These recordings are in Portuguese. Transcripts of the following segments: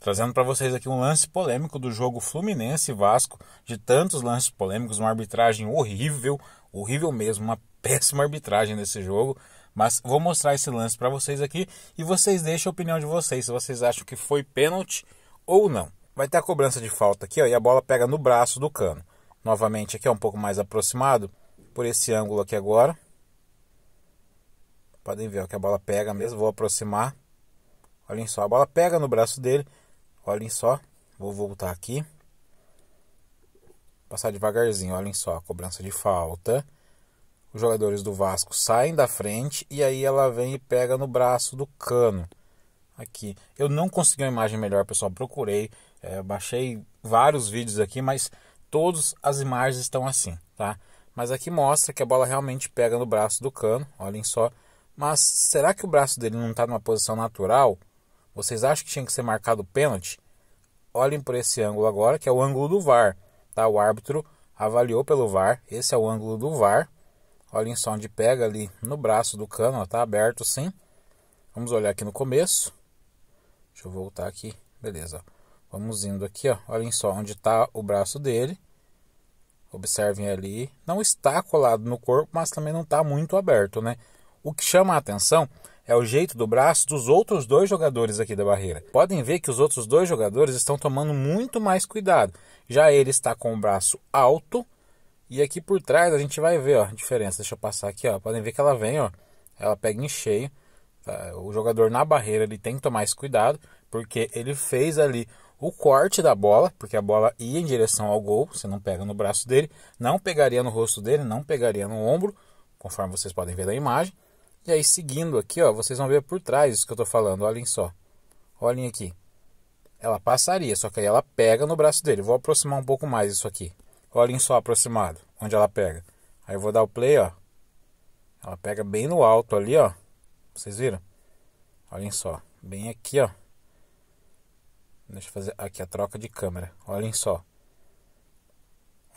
trazendo para vocês aqui um lance polêmico do jogo Fluminense Vasco, de tantos lances polêmicos, uma arbitragem horrível, horrível mesmo, uma péssima arbitragem nesse jogo, mas vou mostrar esse lance para vocês aqui e vocês deixem a opinião de vocês, se vocês acham que foi pênalti ou não. Vai ter a cobrança de falta aqui, ó, e a bola pega no braço do Cano. Novamente aqui é um pouco mais aproximado por esse ângulo aqui agora. Podem ver ó, que a bola pega mesmo, vou aproximar. Olhem só, a bola pega no braço dele, Olhem só, vou voltar aqui. Passar devagarzinho, olhem só, a cobrança de falta. Os jogadores do Vasco saem da frente e aí ela vem e pega no braço do cano. Aqui. Eu não consegui uma imagem melhor, pessoal. Procurei, é, baixei vários vídeos aqui, mas todas as imagens estão assim, tá? Mas aqui mostra que a bola realmente pega no braço do cano, olhem só. Mas será que o braço dele não está numa posição natural? Vocês acham que tinha que ser marcado pênalti? Olhem por esse ângulo agora, que é o ângulo do VAR. Tá? O árbitro avaliou pelo VAR. Esse é o ângulo do VAR. Olhem só onde pega ali no braço do cano, Está tá aberto sim. Vamos olhar aqui no começo. Deixa eu voltar aqui. Beleza. Vamos indo aqui, ó. Olhem só onde está o braço dele. Observem ali. Não está colado no corpo, mas também não está muito aberto, né? O que chama a atenção é o jeito do braço dos outros dois jogadores aqui da barreira. Podem ver que os outros dois jogadores estão tomando muito mais cuidado. Já ele está com o braço alto e aqui por trás a gente vai ver ó, a diferença. Deixa eu passar aqui, ó. podem ver que ela vem, ó, ela pega em cheio. Tá, o jogador na barreira ele tem que tomar esse cuidado porque ele fez ali o corte da bola, porque a bola ia em direção ao gol, você não pega no braço dele, não pegaria no rosto dele, não pegaria no ombro, conforme vocês podem ver na imagem. E aí seguindo aqui, ó, vocês vão ver por trás isso que eu estou falando, olhem só. Olhem aqui. Ela passaria, só que aí ela pega no braço dele. Vou aproximar um pouco mais isso aqui. Olhem só aproximado, onde ela pega. Aí eu vou dar o play, ó. Ela pega bem no alto ali, ó. Vocês viram? Olhem só, bem aqui, ó. Deixa eu fazer aqui a troca de câmera. Olhem só.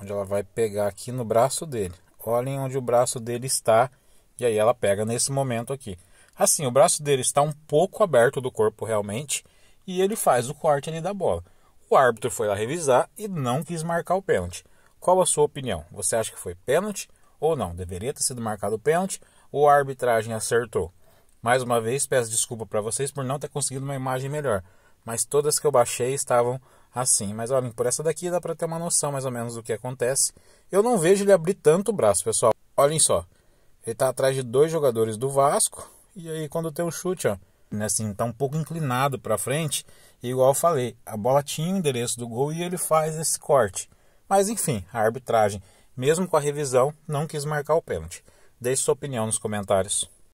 Onde ela vai pegar aqui no braço dele. Olhem onde o braço dele está e aí ela pega nesse momento aqui. Assim, o braço dele está um pouco aberto do corpo realmente e ele faz o corte ali da bola. O árbitro foi lá revisar e não quis marcar o pênalti. Qual a sua opinião? Você acha que foi pênalti ou não? Deveria ter sido marcado o pênalti ou a arbitragem acertou? Mais uma vez, peço desculpa para vocês por não ter conseguido uma imagem melhor, mas todas que eu baixei estavam assim. Mas olhem, por essa daqui dá para ter uma noção mais ou menos do que acontece. Eu não vejo ele abrir tanto o braço, pessoal. Olhem só, ele está atrás de dois jogadores do Vasco. E aí quando tem o chute, ó, né, assim, tá um pouco inclinado para frente, e igual eu falei, a bola tinha o endereço do gol e ele faz esse corte. Mas enfim, a arbitragem, mesmo com a revisão, não quis marcar o pênalti. Deixe sua opinião nos comentários.